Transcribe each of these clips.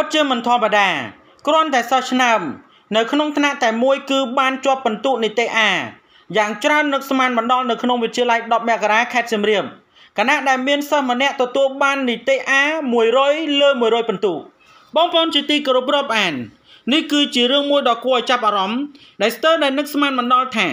ពិតជាមិនធម្មតាគ្រាន់តែសោះឆ្នាំនៅក្នុងថ្នាក់តែមួយគឺបានជាប់ពិន្ទុនីតិអាយ៉ាងច្រើននឹកស្មានបណ្ដលនៅក្នុងវិទ្យាល័យ10មករាខេត្តសៀមរាបគណៈដែលមានសិស្សម្នាក់ទទួលបាននីតិអា100លើ100ពិន្ទុបងប្អូនជាទីគោរពរាប់អាននេះគឺជារឿងមួយដ៏គួរឲ្យចាប់អារម្មណ៍ដែលស្ទើរតែនឹកស្មានមិនដល់ថា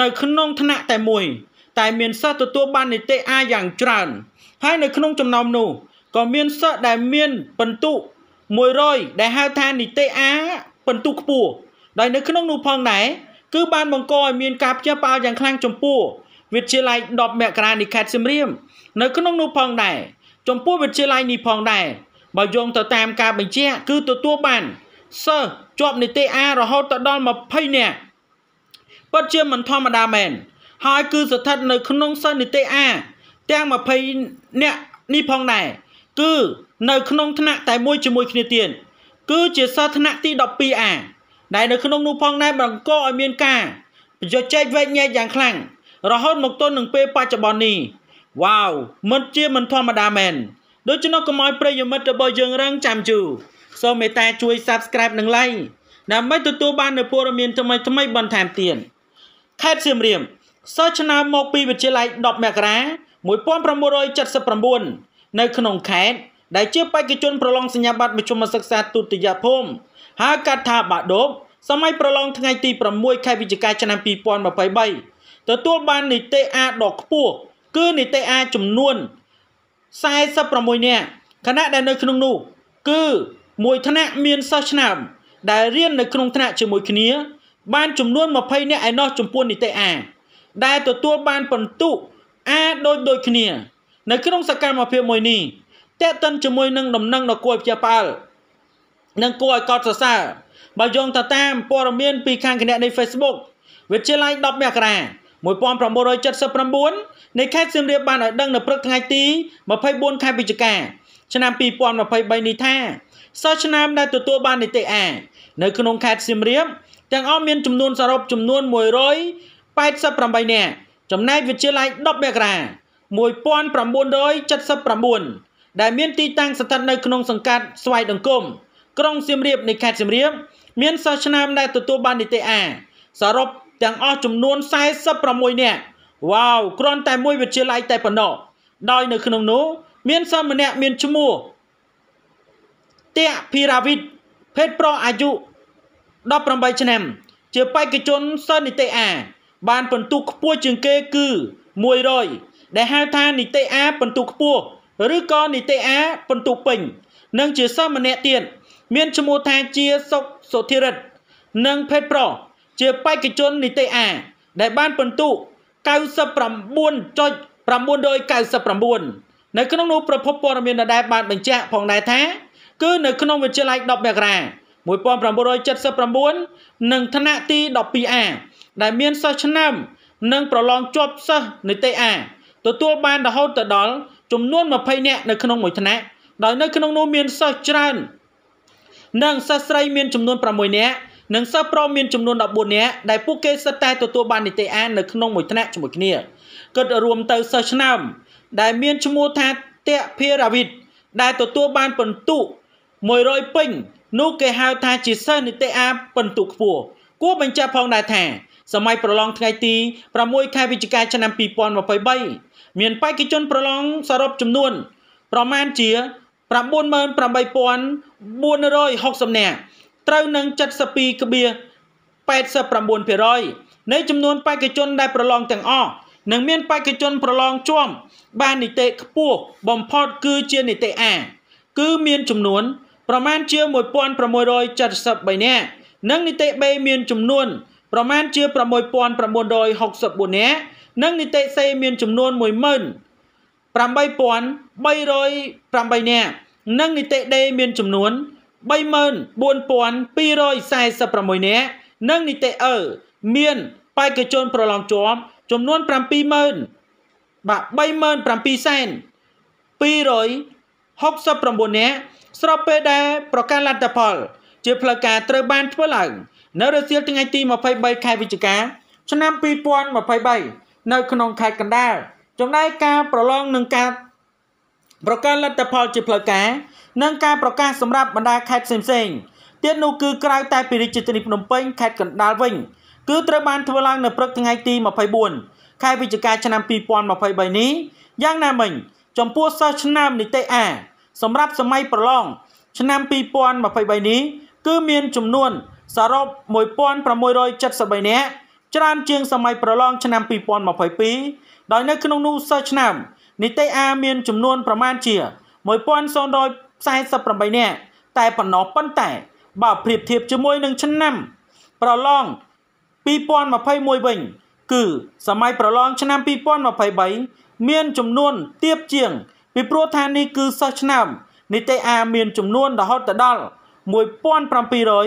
នៅក្នុងថ្នាក់តែមួយតែមានសិស្សទទួលបាននីតិអាយ៉ាងច្រើនហើយនៅក្នុងចំណោមនោះក៏មានសិស្សដែលមានពិន្ទុ100ដែលហៅថានីតិអាពិន្ទុខ្ពស់ដោយនៅ ក្នុងនោះផងដែរគឺបានបង្កឲ្យមានការផ្ទះផ្អើលយ៉ាងខ្លាំងចំពោះវិទ្យាល័យ10មករានៃខេត្តសៀមរាបនៅក្នុងនោះផងដែរចំពោះវិទ្យាល័យនេះផងដែរបើយោងទៅតាម ការបញ្ជាក់គឺទទួលបានសិស្សជាប់នីតិអារហូតដល់20នាក់ពិតជាមិនធម្មតាមែន ហើយគឺស្ថិតនៅ ក្នុងសិស្សនីតិអាទាំង20នាក់នេះផងដែរគឺនៅ ក្នុងថ្នាក់តែមួយជាមួយគ្នាទៀតគឺជាសិស្សថ្នាក់ទី 12A ដែលនៅក្នុងនោះផងដែរបង្កឲ្យមានការប្រយុទ្ធចែកវែកញែកយ៉ាងខ្លាំងរហូតមកទល់នឹងពេលបច្ចុប្បន្ននេះវ៉ាវមិនជាមិនធម្មតាមែន ដូច្នោះកុំឲ្យប្រិយមិត្តរបស់យើងរងចាំជូរសូមមេត្តាជួយ Subscribe និង Like ដើម្បីទទួលបាននូវព័ត៌មានថ្មីថ្មីបន្ថែមទៀតខេត្តសៀមរាបសិស្សឆ្នាំមកពីវិទ្យាល័យ10មករា1979នៅក្នុងខេត្តដែលជាបេក្ខជនប្រឡងសញ្ញាបត្រមធ្យមសិក្សាទុតិយភូមិហៅកាត់ថាបាដូបសម័យប្រឡងថ្ងៃទី6ខែវិច្ឆិកាឆ្នាំ2023ទទួលបាននីតិអាដ៏ខ្ពស់គឺនីតិអាចំនួន46នាក់ខណៈដែលនៅក្នុងនោះគឺមួយថ្នាក់មានសិស្សឆ្នាំ ដែលរៀននៅក្នុងថ្នាក់ជាមួយគ្នា បានចំនួន20នាក់ឯណោះចំពោះនីតិអាដែល ទទួលបានពិន្ទុអាដូចដូចគ្នានៅក្នុងសកម្មភាពមួយនេះតេតិនជាមួយនឹងដំណឹងដ៏គួរឲ្យព្យាបាលនិងគួរឲ្យកោតសរសើរបើយោងទៅតាមព័ត៌មានពីខាងគណនី Facebook វិទ្យាល័យ10មករា1979នៃខេត្តសៀមរាបបានឲ្យដឹងនៅព្រឹកថ្ងៃទី24ខែវិច្ឆិកា ឆ្នាំ2023នេះថាសិស្សឆ្នាំដែលទទួលបាននីតិអានៅក្នុងខេត្តសៀមរាបទាំងអស់មានចំនួន សរុបចំនួន188នាក់ចំណែកវិទ្យាល័យ10មករា1979ដែលមានទីតាំងស្ថិតនៅក្នុងសង្កាត់ស្វាយដង្គមក្រុងសៀមរាបនៃខេត្តសៀមរាបមានសិស្សឆ្នាំដែលទទួលបាននីតិអាសរុបទាំងអស់ចំនួន46នាក់វ៉ាវគ្រាន់តែមួយវិទ្យាល័យតែប៉ុណ្ណោះដោយនៅក្នុងនោះមានសិស្សម្នាក់មានឈ្មោះតាក់ភីរាវិតភេទប្រុសអាយុ18ឆ្នាំជាបេក្ខជនសិស្សនីតិអាបានពិន្ទុខ្ពស់ជាងគេគឺ100ដែលហៅថានីតិអាពិន្ទុខ្ពស់ឬក៏នីតិអាពិន្ទុពេញនិងជាសិស្សម្នាក់ទៀតមានឈ្មោះថាជាសុកសុធិរិទ្ធនិងភេទប្រុសជាបេក្ខជននីតិអា ដែលបានពិន្ទុ99.999នៅក្នុងនោះប្រភពព័ត៌មានដដែលបានបញ្ជាក់ផងដែរថាគឺនៅក្នុងវិទ្យាល័យ10មករា1979និងថ្នាក់ទី 12A ដែលមានសិស្សឆ្នាំ និងប្រឡងជាប់សិស្សនីតិ A ទទួលបានរហូតទៅដល់ចំនួន20នាក់នៅក្នុងមួយថ្នាក់ដោយនៅក្នុងនោះមានសិស្សច្រើននិងសិស្សស្រីមានចំនួន6នាក់និងសិស្សប្រុសមានចំនួន14នាក់ដែលពួកគេសិតតែទទួលបាននីតិអាននៅក្នុងមួយថ្នាក់ជាមួយគ្នាគិតរួមទៅសិស្សឆ្នាំ ដែលមានឈ្មោះថាតេភារាវិត ដែលទទួលបានពិន្ទុ100ពេញ នោះគេហៅថាជាសិស្សនីតិអាពិន្ទុខ្ពស់គួរបញ្ជាក់ផងដែរថាសម័យប្រឡងថ្ងៃទី6ខែវិច្ឆិកាឆ្នាំ2023មានបេក្ខជនប្រឡងសរុបចំនួន ប្រមាណជា98460នាក់ត្រូវនឹង72.89%នៃចំនួនបេក្ខជនដែលប្រឡងទាំងអស់និងមានបេក្ខជនប្រឡងជាប់បាននីតិខ្ពស់បំផុតគឺជានីតិ A គឺមានចំនួនប្រមាណជា1673នាក់និងនីតិ B មានចំនួនប្រមាណជា6964នាក់និងនីតិសេមានចំនួន18308នាក់និងនីតិដេមានចំនួន34246នាក់និងនីតិអឺមានបេក្ខជនប្រឡងជាប់ចំនួន70000បាទ37000សែន269នាក់ស្របពេលដែលប្រកាសលទ្ធផល ជា ផ្លូវការត្រូវបានធ្វើឡើង។នៅរសៀលថ្ងៃទី23ខែវិច្ឆិកាឆ្នាំ2023នៅក្នុងខេត្តកណ្ដាលចំណែកការប្រឡងនឹងការប្រកាសលទ្ធផលជាផ្លូវការនិងការប្រកាសសម្រាប់បណ្ដាខេត្តផ្សេងៗទៀតនោះគឺក្រៅតែពីរាជធានីភ្នំពេញខេត្តកណ្ដាលវិញគឺត្រូវបានធ្វើឡើងនៅព្រឹកថ្ងៃទី24ខែវិច្ឆិកាឆ្នាំ2023នេះយ៉ាងណាមិញ ចំពោះសិស្សឆ្នាំនីតិអាសម្រាប់សម័យប្រឡងឆ្នាំ2023នេះ គឺមានចំនួនសរុប1673នាក់ច្រើនជាងសម័យប្រឡងឆ្នាំ2022ដោយនៅក្នុងនោះសិស្សឆ្នាំនីតិអាមានចំនួន ប្រមាណជា1048នាក់តែប៉ុណ្ណោះប៉ុន្តែបើប្រៀបធៀបជាមួយនឹងឆ្នាំ ប្រឡង2021វិញ គឺសម័យប្រឡងឆ្នាំ2023មានចំនួនទៀបជាង ពីព្រោះថានេះគឺសិស្សឆ្នាំនីតិអា មានចំនួនរហូតដល់1700